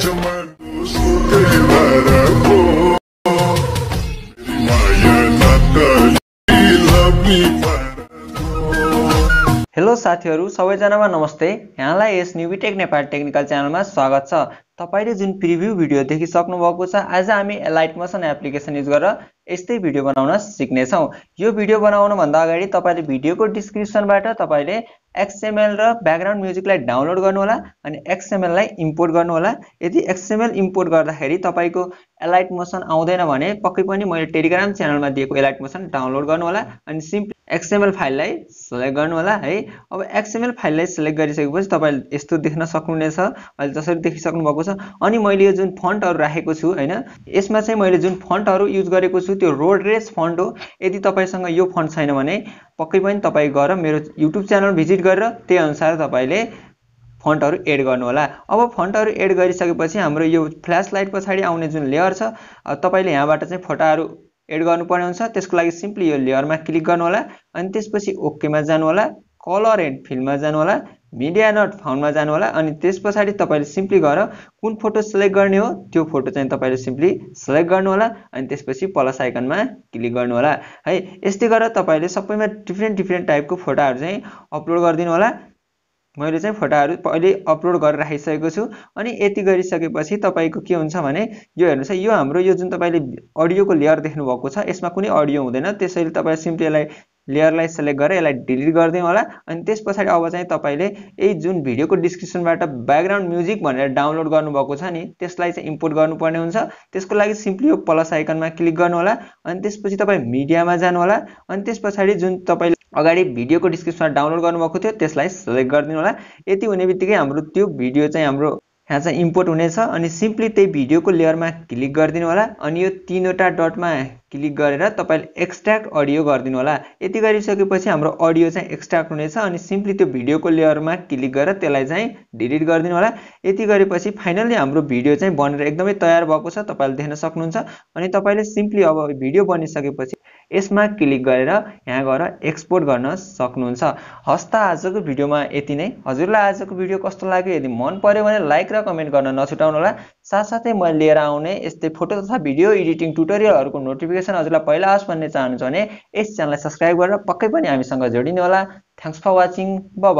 To my que hello साथी सबजा में नमस्ते यहाँ लस न्यूबीटेक नेपाल टेक्निकल में स्वागत है तैयार जो प्रिव्यू भिडियो देखी छ आज हमी एलाइट मोसन एप्लिकेसन यूज कर ये भिडियो बना सीक्ने भिडियो बनाने भाग तपाईँले को डिस्क्रिप्सन तैयार एक्सएमएल रैकग्राउंड म्यूजिक डाउनलोड गर्नुहोला अनि एक्सएमएललाई इंपोर्ट गर्नुहोला यदि एक्सएमएल इम्पोर्ट गर्दाखेरि एलाइट मोसन आउँदैन पक्की मैं टेलीग्राम चैनल में च्यानलमा एलाइट मोसन डाउनलोड करूला अनि सीम्प एक्सएमएल फाइललाई सेलेक्ट गर्नु होला है अब एक्सएमएल फाइललाई सेलेक्ट गरिसकेपछि तपाईँले यस्तो देख्न सक्नुहुनेछ अहिले जसरी देखिसक्नु भएको छ अनि मैले यो जुन फन्टहरू राखेको छु होइन यसमा चाहिँ मैले जुन फन्टहरू युज गरेको छु त्यो रोड रेस फन्ट हो यदि तपाईँसँग यो फन्ट छैन भने पक्कै पनि तपाईँ गएर मेरो युट्युब च्यानल भिजिट गरेर त्यही अनुसार तपाईँले फन्टहरू एड गर्नु होला अब फन्टहरू एड गरिसकेपछि हाम्रो यो फ्ल्यास लाइट पछाडि आउने जुन लेयर छ तपाईँले यहाँबाट चाहिँ फोटाहरू एड गर्नुपर्ने हुन्छ त्यसको लागि सिम्पली यो लेयरमा क्लिक गर्नुहोला अनि त्यसपछि ओकेमा होला कलर एन्ड फिल्डमा जानुहोला मिडिया नट फाउन्डमा जानुहोला अनि त्यस पछाडि तपाईँले सिम्पली गएर कुन फोटो सेलेक्ट गर्ने हो त्यो फोटो चाहिँ तपाईँले सिम्पली सेलेक्ट गर्नुहोला अनि त्यसपछि प्लस आइकनमा क्लिक गर्नुहोला है यस्तै गरेर तपाईँले सबैमा डिफ्रेन्ट डिफ्रेन्ट टाइपको फोटोहरू चाहिँ अपलोड गरिदिनु होला मैं चाहे फोटा अहिले अपलोड कर रखी सकते अति यति गरिसकेपछि तपाईँको के हो भने यो हेर्नुहोस् है लेयर देख्नुभएको इसमें कुछ अडियो होते हैं तपाईँ लेयर यसलाई लेयरलाई इस गरेर यसलाई डिलिट गरिदिउँ होला अस त्यस अब चाहे तब यही जुन को डिस्क्रिप्सन बैकग्राउंड म्युजिक डाउनलोड गर्नुभएको इंपोर्ट नि त्यसलाई चाहिँ इम्पोर्ट गर्नुपर्ने हुन्छ क्लिक करूँगा अस पच्चीस तब मीडिया में अनि अस पड़ी जो तपाईँले अगाडि भिडियोको डिस्क्रिप्सनमा डाउनलोड गर्नुभएको थियो त्यसलाई सेलेक्ट गरिदिनु होला यति हुने बित्तिकै हाम्रो त्यो भिडियो चाहिँ हाम्रो यहाँ चाहिँ इम्पोर्ट हुनेछ अनि सिम्पली त्यही भिडियोको लेयरमा क्लिक गरिदिनु होला अनि यो तिनवटा डटमा क्लिक गरेर तपाईँले एक्सट्र्याक्ट अडियो गरिदिनु होला यति गरिसकेपछि हाम्रो अडियो चाहिँ एक्सट्र्याक्ट हुनेछ अनि सिम्पली त्यो भिडियोको लेयरमा क्लिक गरेर त्यसलाई चाहिँ डिलिट गरिदिनु होला यति गरेपछि फाइनल्ली हाम्रो भिडियो चाहिँ बनेर एकदमै तयार भएको छ तपाईँले देख्न सक्नुहुन्छ अनि तपाईँले सिम्पली अब भिडियो बनिसकेपछि यसमा क्लिक गरेर यहाँ गएर एक्सपोर्ट गर्न सक्नुहुन्छ हस्त आजको भिडियोमा यति नै हजुरलाई आजको भिडियो कस्तो लाग्यो यदि मन पऱ्यो भने लाइक र कमेन्ट गर्न नछुटाउनु होला साथसाथै मैले लिएर आउने यस्तै फोटो तथा भिडियो एडिटिङ ट्युटोरियलहरूको नोटिफिकेसन हजुरलाई पहिला आओस् भन्ने चाहनुहुन्छ भने यस च्यानललाई सब्सक्राइब गरेर पक्कै पनि हामीसँग जोडिनु होला थ्याङ्क्स फर वाचिङ ब